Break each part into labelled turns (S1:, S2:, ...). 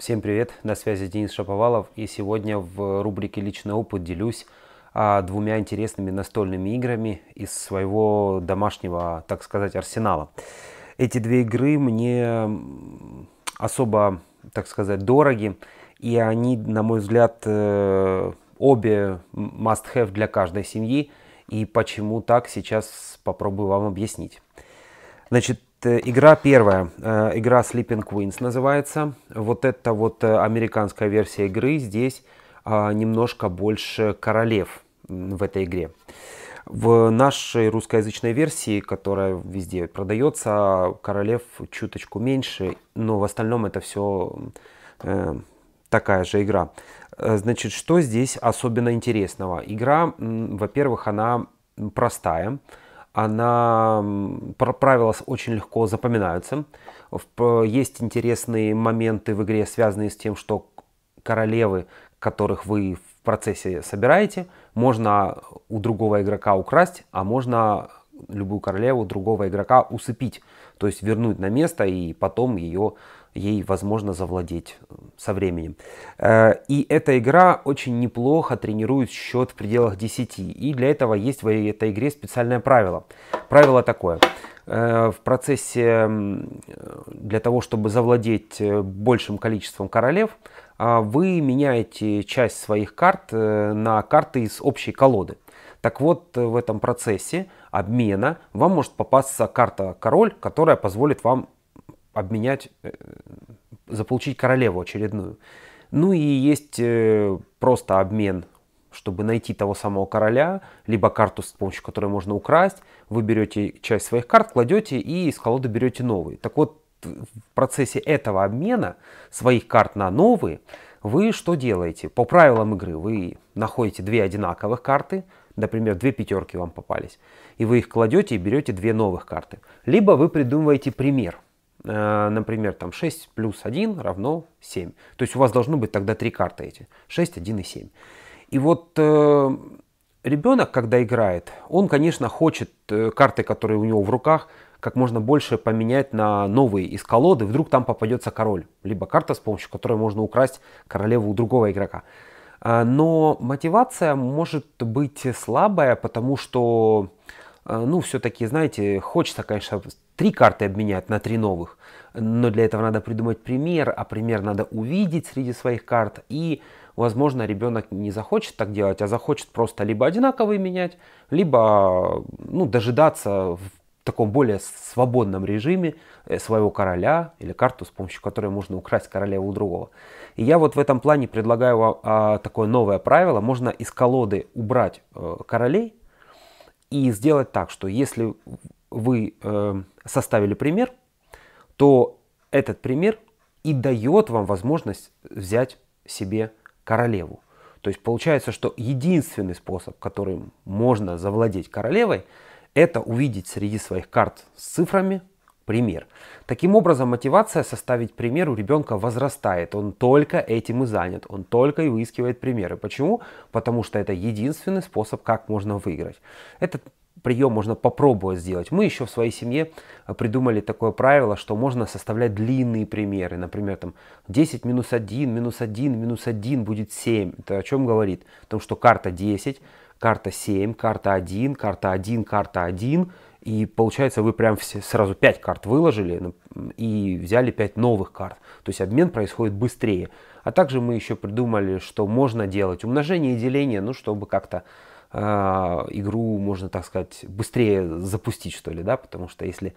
S1: Всем привет, на связи Денис Шаповалов, и сегодня в рубрике «Личный опыт» делюсь а, двумя интересными настольными играми из своего домашнего, так сказать, арсенала. Эти две игры мне особо, так сказать, дороги, и они, на мой взгляд, э, обе must-have для каждой семьи, и почему так, сейчас попробую вам объяснить. Значит, Э, игра первая, э, игра Sleeping Queens называется. Вот это вот э, американская версия игры. Здесь а, немножко больше королев в этой игре. В нашей русскоязычной версии, которая везде продается, королев чуточку меньше, но в остальном это все такая же игра. Значит, что здесь особенно интересного? Игра, во-первых, она простая она, правила очень легко запоминаются. Есть интересные моменты в игре, связанные с тем, что королевы, которых вы в процессе собираете, можно у другого игрока украсть, а можно любую королеву другого игрока усыпить то есть вернуть на место и потом ее ей возможно завладеть э, со временем. Э, и эта игра очень неплохо тренирует счет в пределах 10. И для этого есть в этой игре специальное правило. Правило такое. Э, в процессе для того, чтобы завладеть большим количеством королев, вы меняете часть своих карт на карты из общей колоды. Так вот, э, в этом процессе обмена вам может попасться карта король, которая позволит вам обменять, э, заполучить королеву очередную. Ну и есть э, просто обмен, чтобы найти того самого короля, либо карту, с помощью которой можно украсть. Вы берете часть своих карт, кладете и из колоды берете новый. Так вот, в процессе этого обмена своих карт на новые, вы что делаете? По правилам игры вы находите две одинаковых карты – например, две пятерки вам попались, и вы их кладете и берете две новых карты. Либо вы придумываете пример, э, например, там 6 плюс 1 равно 7. То есть у вас должно быть тогда три карты эти, 6, 1 и 7. И вот э, ребенок, когда играет, он, конечно, хочет э, карты, которые у него в руках, как можно больше поменять на новые из колоды, вдруг там попадется король, либо карта, с помощью которой можно украсть королеву у другого игрока. А, но мотивация может быть слабая, потому что, а, ну, все-таки, знаете, хочется, конечно, три карты обменять на три новых. Но для этого надо придумать пример, а пример надо увидеть среди своих карт. И, возможно, ребенок не захочет так делать, а захочет просто либо одинаковые менять, либо ну, дожидаться в таком более свободном режиме э, своего короля или карту, с помощью которой можно украсть королеву у другого. И я вот в этом плане предлагаю вам а, такое новое правило. Можно из колоды убрать э, королей и сделать так, что если вы э, составили пример, то этот пример и дает вам возможность взять себе королеву. То есть получается, что единственный способ, которым можно завладеть королевой – это увидеть среди своих карт с цифрами пример. Таким образом, мотивация составить пример у ребенка возрастает. Он только этим и занят, он только и выискивает примеры. Почему? Потому что это единственный способ, как можно выиграть. Этот прием можно попробовать сделать. Мы еще в своей семье э, придумали такое правило, что можно составлять длинные примеры. Например, там 10 минус 1, минус 1, минус 1 будет 7. Это о чем говорит? О том, что карта 10 карта 7, карта 1, карта 1, карта 1. И получается, вы прям все, сразу 5 карт выложили ну, и взяли 5 новых карт. То есть обмен происходит быстрее. А также мы еще придумали, что можно делать умножение и деление, ну, чтобы как-то э, игру, можно так сказать, быстрее запустить, что ли, да, потому что если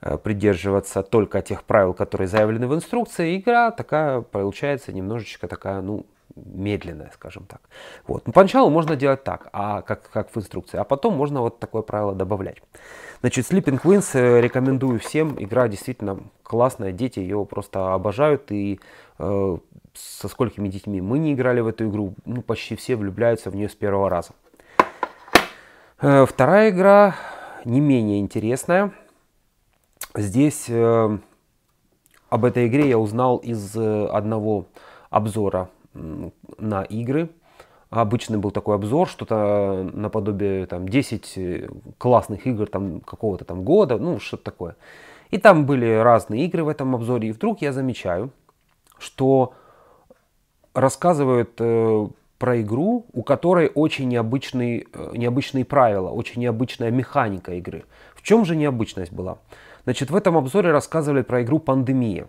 S1: а, придерживаться только тех правил, которые заявлены в инструкции, игра такая получается немножечко такая, ну, медленное, скажем так. Вот. Но ну, поначалу можно делать так, а как, как в инструкции, а потом можно вот такое правило добавлять. Значит, Sleeping Winds э, рекомендую всем, игра действительно классная, дети ее просто обожают и э, со сколькими детьми мы не играли в эту игру, ну почти все влюбляются в нее с первого раза. Э, вторая игра не менее интересная. Здесь э, об этой игре я узнал из э, одного обзора на игры. обычно был такой обзор, что-то наподобие там 10 э, классных игр там какого-то там года, ну что-то такое. И там были разные игры в этом обзоре. И вдруг я замечаю, что рассказывают э, про игру, у которой очень необычный, э, необычные правила, очень необычная механика игры. В чем же необычность была? Значит, в этом обзоре рассказывали про игру «Пандемия»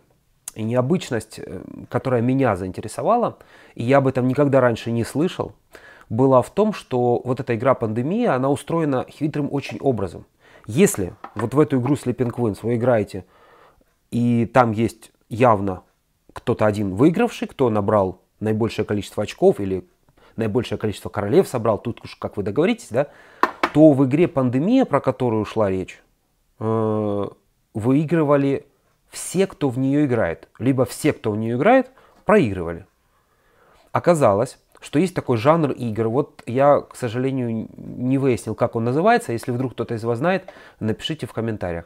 S1: и необычность, э, которая меня заинтересовала, и я об этом никогда раньше не слышал, была в том, что вот эта игра «Пандемия», она устроена хитрым очень образом. Если вот в эту игру Sleeping Queens вы играете, и там есть явно кто-то один выигравший, кто набрал наибольшее количество очков или наибольшее количество королев собрал, тут уж как вы договоритесь, да, то в игре «Пандемия», про которую шла речь, э, выигрывали все, кто в нее играет, либо все, кто в нее играет, проигрывали. Оказалось, что есть такой жанр игр. Вот я, к сожалению, не выяснил, как он называется. Если вдруг кто-то из вас знает, напишите в комментариях.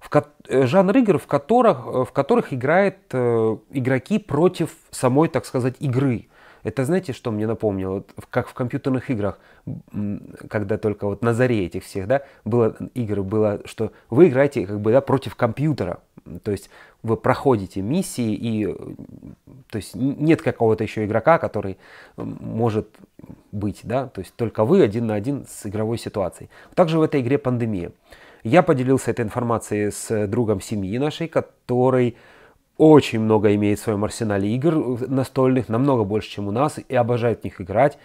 S1: В ко- э, жанр игр, в которых, э, в которых играют э, игроки против самой, так сказать, игры. Это знаете, что мне напомнило? Вот как в компьютерных играх, когда только вот на заре этих всех, да, было игры, было, что вы играете как бы, да, против компьютера. То есть вы проходите миссии и, то есть нет какого-то еще игрока, который может быть, да, то есть только вы один на один с игровой ситуацией. Также в этой игре пандемия. Я поделился этой информацией с другом семьи нашей, который очень много имеет в своем арсенале игр э, настольных, намного больше, чем у нас, и обожает в них играть.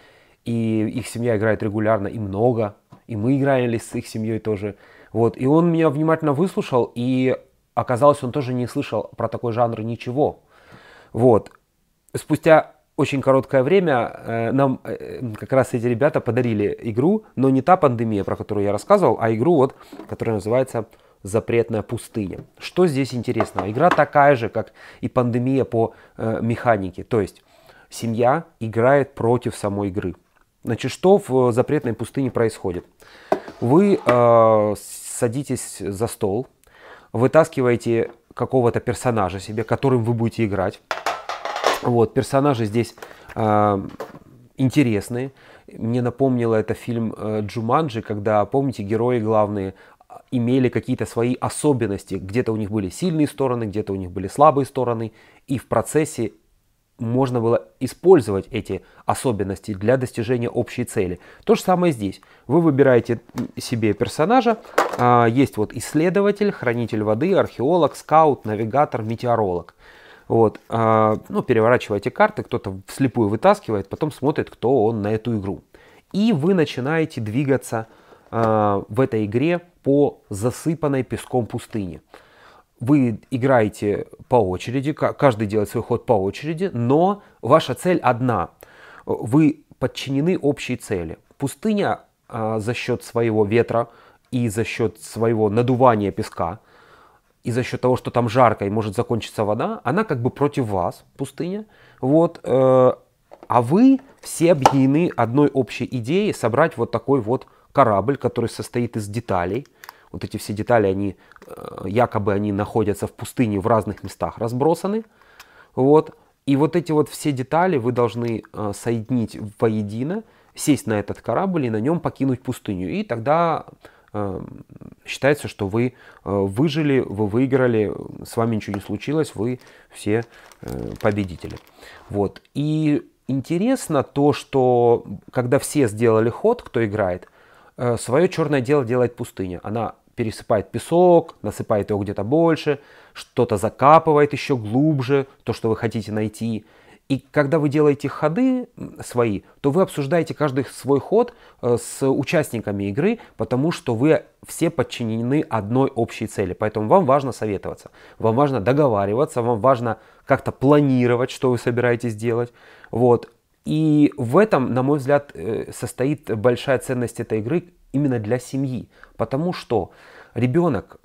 S1: И их семья играет регулярно и много. И мы играли с их семьей тоже. Вот. И он меня внимательно выслушал, и оказалось, он тоже не слышал про такой жанр ничего. Вот. Спустя очень короткое время э, нам э, как раз эти ребята подарили игру, но не та пандемия, про которую я рассказывал, а игру, вот, которая называется запретная пустыня. Что здесь интересного? Игра такая же, как и пандемия по э, механике. То есть семья играет против самой игры. Значит, что в запретной пустыне происходит? Вы э, садитесь за стол, вытаскиваете какого-то персонажа себе, которым вы будете играть. Вот, персонажи здесь э, интересные. Мне напомнило это фильм э, Джуманджи, когда, помните, герои главные имели какие-то свои особенности. Где-то у них были сильные стороны, где-то у них были слабые стороны. И в процессе можно было использовать эти особенности для достижения общей цели. То же самое здесь. Вы выбираете себе персонажа. А, есть вот исследователь, хранитель воды, археолог, скаут, навигатор, метеоролог. Вот, а, ну, переворачиваете карты, кто-то вслепую вытаскивает, потом смотрит, кто он на эту игру. И вы начинаете двигаться а, в этой игре по засыпанной песком пустыне. Вы играете по очереди, каждый делает свой ход по очереди, но ваша цель одна. Вы подчинены общей цели. Пустыня а, за счет своего ветра и за счет своего надувания песка и за счет того, что там жарко и может закончиться вода, она как бы против вас, пустыня. Вот, э, а вы все объединены одной общей идеей собрать вот такой вот корабль, который состоит из деталей. Вот эти все детали, они э, якобы они находятся в пустыне в разных местах разбросаны. Вот. И вот эти вот все детали вы должны э, соединить воедино, сесть на этот корабль и на нем покинуть пустыню. И тогда э, считается, что вы выжили, вы выиграли, с вами ничего не случилось, вы все победители. Вот. И интересно то, что когда все сделали ход, кто играет, Э, свое черное дело делает пустыня. Она пересыпает песок, насыпает его где-то больше, что-то закапывает еще глубже, то, что вы хотите найти. И когда вы делаете ходы свои, то вы обсуждаете каждый свой ход э, с участниками игры, потому что вы все подчинены одной общей цели. Поэтому вам важно советоваться, вам важно договариваться, вам важно как-то планировать, что вы собираетесь делать. Вот. И в этом, на мой взгляд, э, состоит большая ценность этой игры именно для семьи. Потому что ребенок,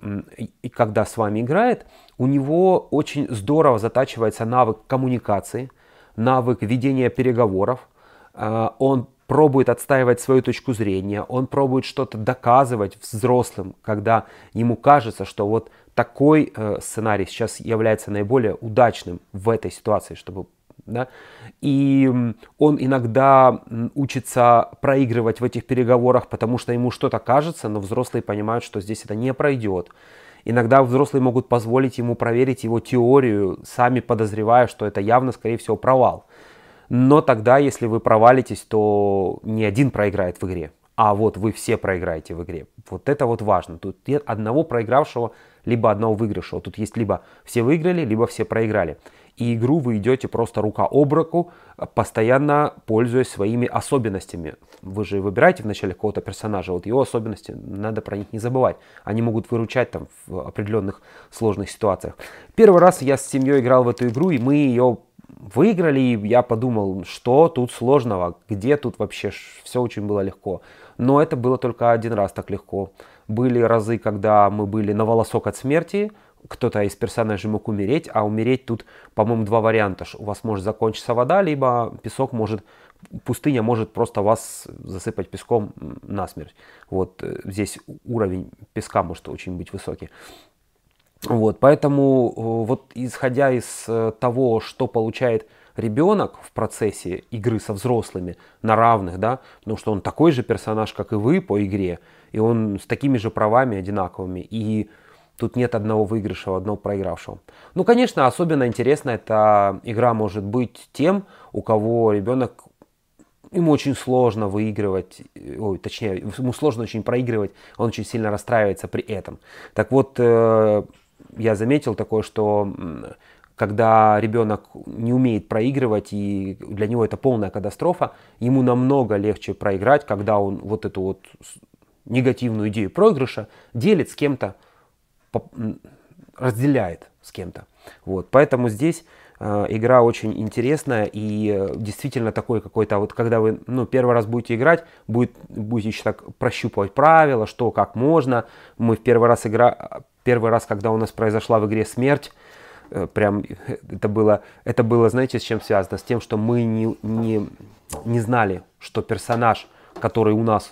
S1: когда с вами играет, у него очень здорово затачивается навык коммуникации, навык ведения переговоров. Э, он пробует отстаивать свою точку зрения, он пробует что-то доказывать взрослым, когда ему кажется, что вот такой э, сценарий сейчас является наиболее удачным в этой ситуации, чтобы да, и он иногда учится проигрывать в этих переговорах, потому что ему что-то кажется, но взрослые понимают, что здесь это не пройдет. Иногда взрослые могут позволить ему проверить его теорию, сами подозревая, что это явно, скорее всего, провал. Но тогда, если вы провалитесь, то ни один проиграет в игре, а вот вы все проиграете в игре. Вот это вот важно. Тут нет одного проигравшего, либо одного выигравшего. Тут есть либо все выиграли, либо все проиграли и игру вы идете просто рука об руку, э, постоянно пользуясь своими особенностями. Вы же выбираете вначале какого-то персонажа, вот его особенности, надо про них не забывать. Они могут выручать там в определенных сложных ситуациях. Первый раз я с семьей играл в эту игру, и мы ее выиграли, и я подумал, что тут сложного, где тут вообще, все очень было легко. Но это было только один раз так легко. Были разы, когда мы были на волосок от смерти, кто-то из персонажей мог умереть, а умереть тут, по-моему, два варианта. У вас может закончиться вода, либо песок может, пустыня может просто вас засыпать песком насмерть. Вот э, здесь уровень песка может очень быть высокий. Вот, поэтому э, вот исходя из э, того, что получает ребенок в процессе игры со взрослыми на равных, да, потому что он такой же персонаж, как и вы по игре, и он с такими же правами одинаковыми, и Тут нет одного выигравшего, одного проигравшего. Ну, конечно, особенно интересно эта игра может быть тем, у кого ребенок ему очень сложно выигрывать, э, ой, точнее, ему сложно очень проигрывать, он очень сильно расстраивается при этом. Так вот, э, я заметил такое, что когда ребенок не умеет проигрывать, и для него это полная катастрофа, ему намного легче проиграть, когда он вот эту вот негативную идею проигрыша делит с кем-то, разделяет с кем-то. Вот, поэтому здесь э, игра очень интересная и э, действительно такой какой-то, а вот когда вы ну, первый раз будете играть, будет, будете еще так прощупывать правила, что, как можно. Мы в первый раз, игра, первый раз когда у нас произошла в игре смерть, э, прям это было, это было, знаете, с чем связано? С тем, что мы не, не, не знали, что персонаж, который у нас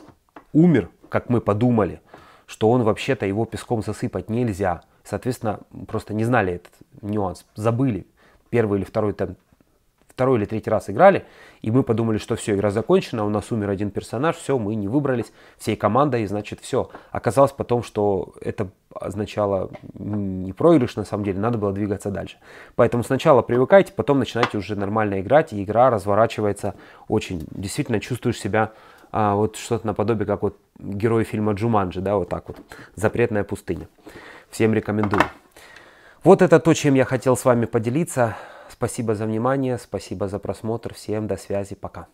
S1: умер, как мы подумали, что он вообще-то его песком засыпать нельзя. Соответственно, просто не знали этот нюанс, забыли. Первый или второй там второй или третий раз играли, и мы подумали, что все, игра закончена, у нас умер один персонаж, все, мы не выбрались всей командой, значит, все. Оказалось потом, что это означало не проигрыш, на самом деле, надо было двигаться дальше. Поэтому сначала привыкайте, потом начинайте уже нормально играть, и игра разворачивается очень. Действительно чувствуешь себя а, вот что-то наподобие, как вот герой фильма Джуманджи, да, вот так вот, «Запретная пустыня». Всем рекомендую. Вот это то, чем я хотел с вами поделиться. Спасибо за внимание, спасибо за просмотр. Всем до связи, пока.